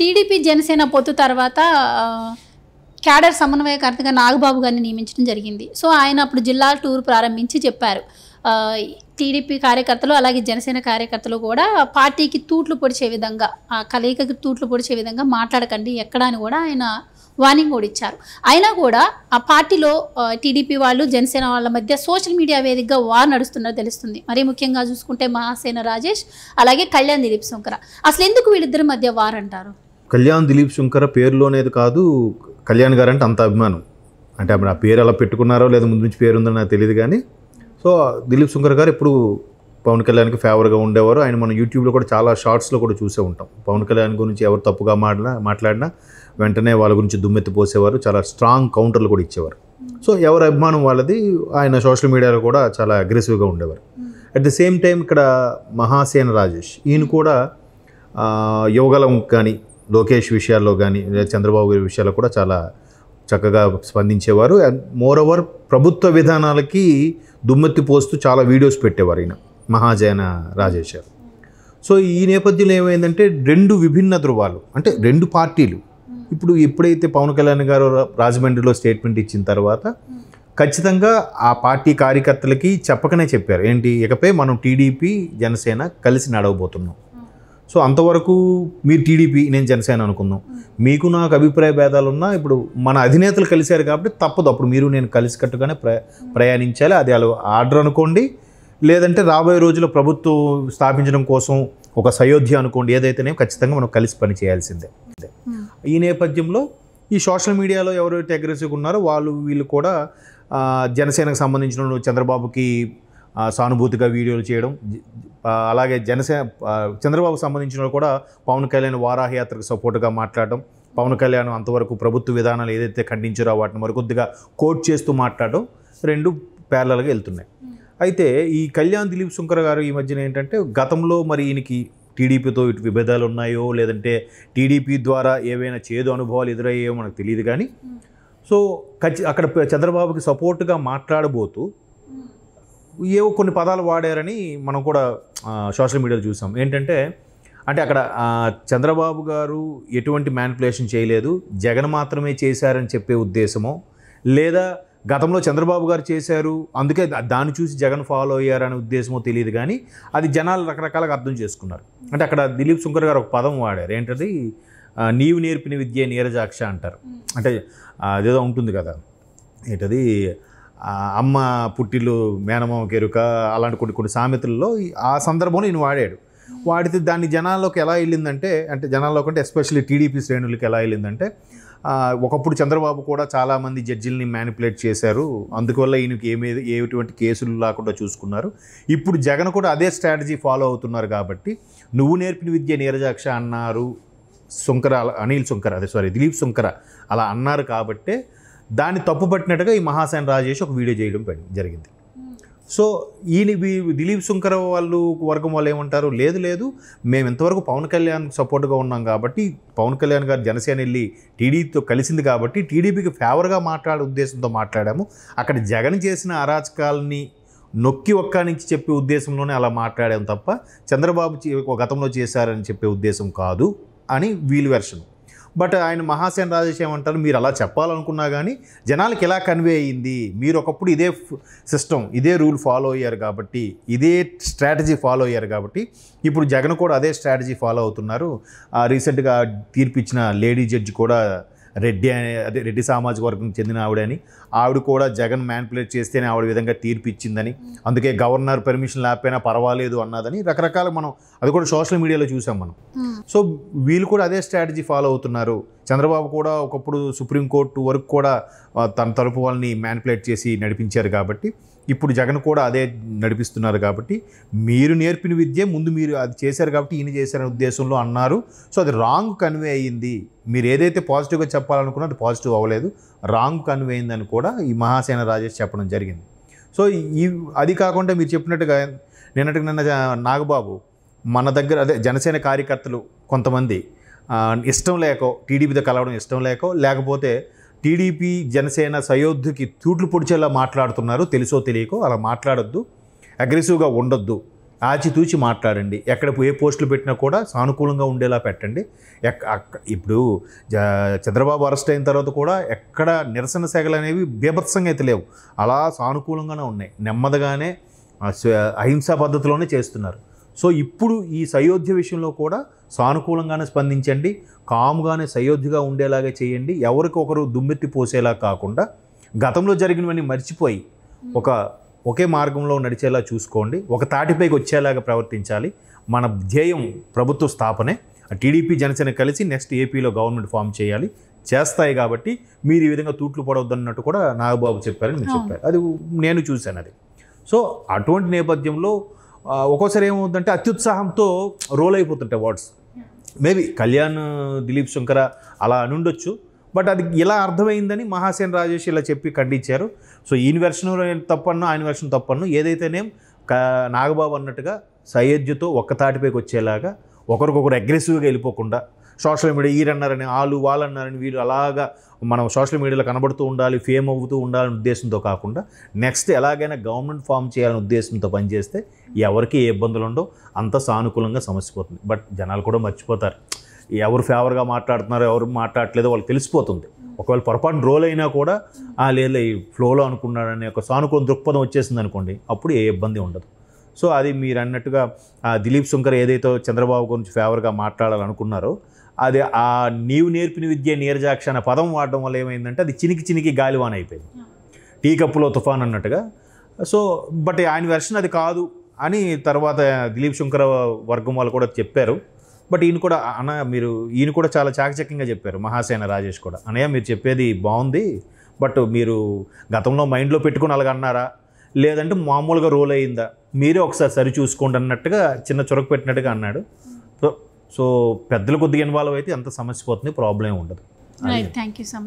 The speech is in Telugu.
టీడీపీ జనసేన పొత్తు తర్వాత క్యాడర్ సమన్వయకర్తగా నాగబాబు గారిని నియమించడం జరిగింది సో ఆయన అప్పుడు జిల్లా టూర్ ప్రారంభించి చెప్పారు టీడీపీ కార్యకర్తలు అలాగే జనసేన కార్యకర్తలు కూడా పార్టీకి తూట్లు పొడిచే విధంగా ఆ కలయికకి తూట్లు పొడిచే విధంగా మాట్లాడకండి ఎక్కడ అని కూడా ఆయన వార్నింగ్ కూడా ఇచ్చారు అయినా కూడా ఆ పార్టీలో టీడీపీ వాళ్ళు జనసేన వాళ్ళ మధ్య సోషల్ మీడియా వేదికగా వార్ నడుస్తున్నారు తెలుస్తుంది మరీ ముఖ్యంగా చూసుకుంటే మహాసేన రాజేష్ అలాగే కళ్యాణ్ దిలీప్ శంకర అసలు ఎందుకు వీళ్ళిద్దరి మధ్య వార్ అంటారు కళ్యాణ్ దిలీప్ శంకర పేరులోనేది కాదు కళ్యాణ్ గారు అంటే అంత అభిమానం అంటే అప్పుడు ఆ పేరు అలా పెట్టుకున్నారో లేదా ముందు నుంచి పేరు ఉందో నాకు తెలియదు కానీ సో దిలీప్ శంకర్ గారు ఎప్పుడు పవన్ కళ్యాణ్కి ఫేవర్గా ఉండేవారు ఆయన మనం యూట్యూబ్లో కూడా చాలా షార్ట్స్లో కూడా చూసే ఉంటాం పవన్ కళ్యాణ్ గురించి ఎవరు తప్పుగా మాట్లా మాట్లాడినా వెంటనే వాళ్ళ గురించి దుమ్మెత్తి పోసేవారు చాలా స్ట్రాంగ్ కౌంటర్లు కూడా ఇచ్చేవారు సో ఎవరి అభిమానం వాళ్ళది ఆయన సోషల్ మీడియాలో కూడా చాలా అగ్రెసివ్గా ఉండేవారు అట్ ది సేమ్ టైం ఇక్కడ మహాసేన రాజేష్ ఈయన కూడా యోగలం కానీ లోకేష్ విషయాల్లో కానీ చంద్రబాబు గారి విషయాల్లో కూడా చాలా చక్కగా స్పందించేవారు అండ్ మోర్ ఓవర్ ప్రభుత్వ విధానాలకి దుమ్మెత్తి పోస్తూ చాలా వీడియోస్ పెట్టేవారు ఈయన మహాజయన రాజేష్ గారు సో ఈ నేపథ్యంలో ఏమైందంటే రెండు విభిన్న ధృవాలు అంటే రెండు పార్టీలు ఇప్పుడు ఎప్పుడైతే పవన్ కళ్యాణ్ గారు రాజమండ్రిలో స్టేట్మెంట్ ఇచ్చిన తర్వాత ఖచ్చితంగా ఆ పార్టీ కార్యకర్తలకి చెప్పకనే చెప్పారు ఏంటి ఇకపై మనం టీడీపీ జనసేన కలిసి నడవబోతున్నాం సో అంతవరకు మీరు టీడీపీ నేను జనసేన అనుకుందాం మీకు నాకు అభిప్రాయ భేదాలు ఉన్నా ఇప్పుడు మన అధినేతలు కలిశారు కాబట్టి తప్పదు అప్పుడు మీరు నేను కట్టుగానే ప్ర ప్రయాణించాలి అది అలా ఆర్డర్ అనుకోండి లేదంటే రాబోయే రోజుల్లో ప్రభుత్వం స్థాపించడం కోసం ఒక సయోధ్య అనుకోండి ఏదైతేనే ఖచ్చితంగా మనం కలిసి పని చేయాల్సిందే ఈ నేపథ్యంలో ఈ సోషల్ మీడియాలో ఎవరైతే అగ్రెసివ్గా ఉన్నారో వాళ్ళు వీళ్ళు కూడా జనసేనకు సంబంధించిన చంద్రబాబుకి సానుభూతిగా వీడియోలు చేయడం అలాగే జనసేన చంద్రబాబు సంబంధించిన కూడా పవన్ కళ్యాణ్ వారాహయాత్రకు సపోర్ట్గా మాట్లాడడం పవన్ కళ్యాణ్ అంతవరకు ప్రభుత్వ విధానాలు ఏదైతే ఖండించారో వాటిని మరికొద్దిగా కోట్ చేస్తూ మాట్లాడడం రెండు ప్యారలగా వెళ్తున్నాయి అయితే ఈ కళ్యాణ్ దిలీప్ శుంకర్ గారు ఈ మధ్యన ఏంటంటే గతంలో మరి ఈయనకి టీడీపీతో ఇటు విభేదాలు ఉన్నాయో లేదంటే టీడీపీ ద్వారా ఏవైనా చేదు అనుభవాలు ఎదురయ్యాయో మనకు తెలియదు కానీ సో ఖచ్చి అక్కడ చంద్రబాబుకి సపోర్ట్గా మాట్లాడబోతూ ఏవో కొన్ని పదాలు వాడారని మనం కూడా సోషల్ మీడియాలో చూసాం ఏంటంటే అంటే అక్కడ చంద్రబాబు గారు ఎటువంటి మ్యానిపులేషన్ చేయలేదు జగన్ మాత్రమే చేశారని చెప్పే ఉద్దేశమో లేదా గతంలో చంద్రబాబు గారు చేశారు అందుకే దాన్ని చూసి జగన్ ఫాలో అయ్యారనే ఉద్దేశమో తెలియదు కానీ అది జనాలు రకరకాలుగా అర్థం చేసుకున్నారు అంటే అక్కడ దిలీప్ శుంకర్ గారు ఒక పదం వాడారు ఏంటది నీవు నేర్పిన విద్య నీరజాక్ష అంటారు అంటే అదేదో ఉంటుంది కదా ఏంటది అమ్మ పుట్టిల్లు మేనమామ కెరుక అలాంటి కొన్ని కొన్ని సామెతల్లో ఆ సందర్భంలో ఈయన వాడాడు వాడితే దాన్ని జనాల్లోకి ఎలా వెళ్ళిందంటే అంటే జనాల్లోకి అంటే ఎస్పెషల్లీ టీడీపీ శ్రేణులకి ఎలా వెళ్ళిందంటే ఒకప్పుడు చంద్రబాబు కూడా చాలామంది జడ్జిల్ని మ్యానిపులేట్ చేశారు అందువల్ల ఈయనకి ఏమేది ఏటువంటి కేసులు లేకుండా చూసుకున్నారు ఇప్పుడు జగన్ కూడా అదే స్ట్రాటజీ ఫాలో అవుతున్నారు కాబట్టి నువ్వు నేర్పిన విద్య నీరజాక్ష అన్నారు సుంకర అనిల్ సుంకర అదే సారీ దిలీప్ సుంకర అలా అన్నారు కాబట్టే దాన్ని తప్పు పట్టినట్టుగా ఈ మహాసేన రాజేష్ ఒక వీడియో చేయడం జరిగింది సో ఈయన దిలీప్ శుంకర్ వాళ్ళు వర్గం వాళ్ళు ఏమంటారు లేదు లేదు మేము ఇంతవరకు పవన్ కళ్యాణ్ సపోర్ట్గా ఉన్నాం కాబట్టి పవన్ కళ్యాణ్ గారు జనసేన వెళ్ళి టీడీపీతో కలిసింది కాబట్టి టీడీపీకి ఫేవర్గా మాట్లాడే ఉద్దేశంతో మాట్లాడాము అక్కడ జగన్ చేసిన అరాచకాలని నొక్కి ఒక్క నుంచి చెప్పే ఉద్దేశంలోనే అలా మాట్లాడాం తప్ప చంద్రబాబు గతంలో చేశారని చెప్పే ఉద్దేశం కాదు అని వీల్ వెర్షన్ బట్ ఆయన మహాసేన రాజేష్ ఏమంటారు మీరు అలా చెప్పాలనుకున్నా కానీ జనాలకి ఎలా కన్వే అయ్యింది మీరు ఒకప్పుడు ఇదే సిస్టమ్ ఇదే రూల్ ఫాలో అయ్యారు కాబట్టి ఇదే స్ట్రాటజీ ఫాలో అయ్యారు కాబట్టి ఇప్పుడు జగన్ కూడా అదే స్ట్రాటజీ ఫాలో అవుతున్నారు రీసెంట్గా తీర్పిచ్చిన లేడీ జడ్జి కూడా రెడ్డి అదే రెడ్డి సామాజిక వర్గం చెందిన ఆవిడని ఆవిడ కూడా జగన్ మ్యాన్పులేట్ చేస్తేనే ఆవిడ విధంగా తీర్పు ఇచ్చిందని అందుకే గవర్నర్ పర్మిషన్ లేకపోయినా పర్వాలేదు అన్నదని రకరకాల మనం అది కూడా సోషల్ మీడియాలో చూసాం మనం సో hmm. వీళ్ళు కూడా అదే స్ట్రాటజీ ఫాలో అవుతున్నారు చంద్రబాబు కూడా ఒకప్పుడు సుప్రీంకోర్టు వరకు కూడా తన తరపు వాళ్ళని మ్యాన్పులేట్ చేసి నడిపించారు కాబట్టి ఇప్పుడు జగన్ కూడా అదే నడిపిస్తున్నారు కాబట్టి మీరు నేర్పిన విద్య ముందు మీరు అది చేశారు కాబట్టి ఈయన చేశారనే ఉద్దేశంలో అన్నారు సో అది రాంగ్ కన్వే అయ్యింది మీరు ఏదైతే పాజిటివ్గా చెప్పాలనుకున్నా అది పాజిటివ్ అవ్వలేదు రాంగ్ కన్వే అయిందని కూడా ఈ మహాసేన రాజేష్ చెప్పడం జరిగింది సో ఈ అది కాకుండా మీరు చెప్పినట్టుగా నిన్నటికి నిన్న నాగబాబు మన దగ్గర అదే జనసేన కార్యకర్తలు కొంతమంది ఇష్టం లేకో టీడీపీతో కలవడం ఇష్టం లేకో లేకపోతే టీడీపీ జనసేన సయోధ్యకి తూట్లు పొడిచేలా మాట్లాడుతున్నారు తెలుసో తెలియకో అలా మాట్లాడొద్దు అగ్రెసివ్గా ఉండొద్దు ఆచితూచి మాట్లాడండి ఎక్కడ ఏ పోస్టులు పెట్టినా కూడా సానుకూలంగా ఉండేలా పెట్టండి ఇప్పుడు చంద్రబాబు అరెస్ట్ అయిన తర్వాత కూడా ఎక్కడ నిరసన సేగలు అనేవి బీభత్సంగా అయితే లేవు అలా సానుకూలంగానే ఉన్నాయి నెమ్మదిగానే అహింసా పద్ధతిలోనే చేస్తున్నారు సో ఇప్పుడు ఈ సయోధ్య విషయంలో కూడా సానుకూలంగానే స్పందించండి కాముగానే సయోధ్యగా ఉండేలాగా చేయండి ఎవరికొకరు దుమ్మెత్తి పోసేలా కాకుండా గతంలో జరిగినవన్నీ మర్చిపోయి ఒక ఒకే మార్గంలో నడిచేలా చూసుకోండి ఒక తాటిపైకి వచ్చేలాగా ప్రవర్తించాలి మన ధ్యేయం ప్రభుత్వ స్థాపనే టీడీపీ జనసేన కలిసి నెక్స్ట్ ఏపీలో గవర్నమెంట్ ఫామ్ చేయాలి చేస్తాయి కాబట్టి మీరు ఈ విధంగా తూట్లు పడవద్దన్నట్టు కూడా నాగబాబు చెప్పారని మీరు చెప్పారు అది నేను చూశాను అది సో అటువంటి నేపథ్యంలో ఒక్కోసారి ఏమవుతుందంటే అత్యుత్సాహంతో రోల్ అయిపోతుంటాయి వర్డ్స్ మేబీ కళ్యాణ్ దిలీప్ శంకర అలా అనుండొచ్చు బట్ అది ఇలా అర్థమైందని మహాసేన్ రాజేష్ ఇలా చెప్పి ఖండించారు సో ఈయన వెర్షన్ తప్పన్ను ఆయన వెర్షన్ తప్పన్ను ఏదైతేనేం నాగబాబు అన్నట్టుగా సయోధ్యతో ఒక్క తాటిపైకి వచ్చేలాగా ఒకరికొకరు అగ్రెసివ్గా వెళ్ళిపోకుండా సోషల్ మీడియా ఈరన్నారని వాళ్ళు వాళ్ళన్నారని వీళ్ళు అలాగా మనం సోషల్ మీడియాలో కనబడుతూ ఉండాలి ఫేమ్ అవుతూ ఉండాలనే ఉద్దేశంతో కాకుండా నెక్స్ట్ ఎలాగైనా గవర్నమెంట్ ఫామ్ చేయాలనే ఉద్దేశంతో పనిచేస్తే ఎవరికి ఏ ఇబ్బందులు ఉండవు అంత సానుకూలంగా సమస్య పోతుంది బట్ జనాలు కూడా మర్చిపోతారు ఎవరు ఫేవర్గా మాట్లాడుతున్నారో ఎవరు మాట్లాడట్లేదో వాళ్ళకి తెలిసిపోతుంది ఒకవేళ పొరపాటు రోల్ అయినా కూడా ఆ లేదు ఈ ఫ్లోలో అనుకున్నాడని ఒక సానుకూల దృక్పథం వచ్చేసింది అనుకోండి అప్పుడు ఏ ఇబ్బంది ఉండదు సో అది మీరు అన్నట్టుగా దిలీప్ శంకర్ ఏదైతే చంద్రబాబు గురించి ఫేవర్గా మాట్లాడాలనుకున్నారో అది ఆ నీవు నేర్పిన విద్య నీరజాక్ష అనే పదం వాడడం వల్ల ఏమైందంటే అది చినికి చినికి గాలివాన్ అయిపోయింది టీ కప్పులో తుఫాన్ అన్నట్టుగా సో బట్ ఆయన వెర్షన్ అది కాదు అని తర్వాత దిలీప్ శంకర వర్గం వాళ్ళు కూడా చెప్పారు బట్ ఈయన కూడా అన్న మీరు ఈయన కూడా చాలా చాకచక్యంగా చెప్పారు మహాసేన రాజేష్ కూడా అనయ్య మీరు చెప్పేది బాగుంది బట్ మీరు గతంలో మైండ్లో పెట్టుకుని అలాగ అన్నారా లేదంటే మామూలుగా రోల్ అయిందా మీరే ఒకసారి సరి చూసుకోండి అన్నట్టుగా చిన్న చొరక పెట్టినట్టుగా అన్నాడు సో పెద్దలు కొద్దిగా ఇన్వాల్వ్ అయితే ఎంత సమస్య పోతుంది ప్రాబ్లం ఉండదు థ్యాంక్ యూ సో మచ్